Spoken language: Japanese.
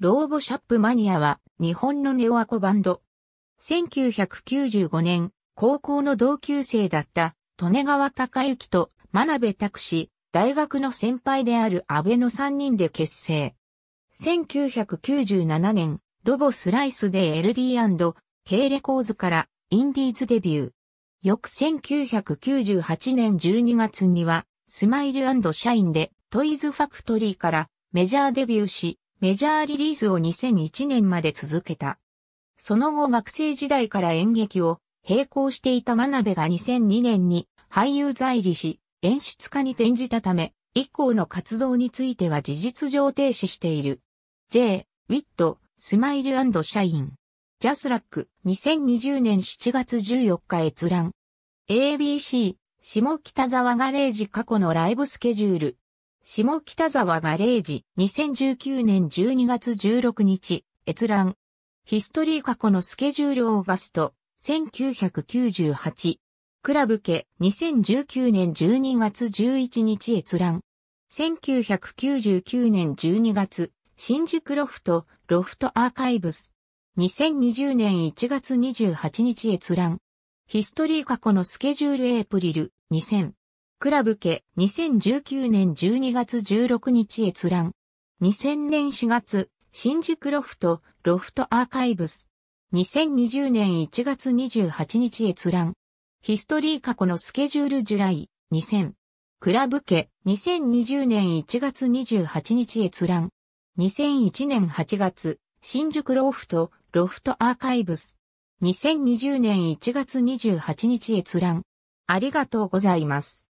ローボシャップマニアは日本のネオアコバンド。1995年、高校の同級生だった利根川隆之と真鍋拓司、大学の先輩である安倍の3人で結成。1997年、ロボスライスで LD&K レコーズからインディーズデビュー。翌1998年12月には、スマイルシャインでトイズファクトリーからメジャーデビューし、メジャーリリースを2001年まで続けた。その後学生時代から演劇を並行していた真鍋が2002年に俳優在理し、演出家に転じたため、以降の活動については事実上停止している。J、ウィット、スマイルシャイン。ジャスラック、2020年7月14日閲覧。ABC、下北沢ガレージ過去のライブスケジュール。下北沢ガレージ、2019年12月16日、閲覧。ヒストリー過去のスケジュールオーガスト、1998。クラブ家、2019年12月11日閲覧。1999年12月、新宿ロフト、ロフトアーカイブス。2020年1月28日閲覧。ヒストリー過去のスケジュールエイプリル、2000。クラブ家、2019年12月16日閲覧。2000年4月、新宿ロフト、ロフトアーカイブス。2020年1月28日閲覧。ヒストリー過去のスケジュールジュライ、2000。クラブ家、2020年1月28日閲覧。2001年8月、新宿ロフト、ロフトアーカイブス。2020年1月28日閲覧。ありがとうございます。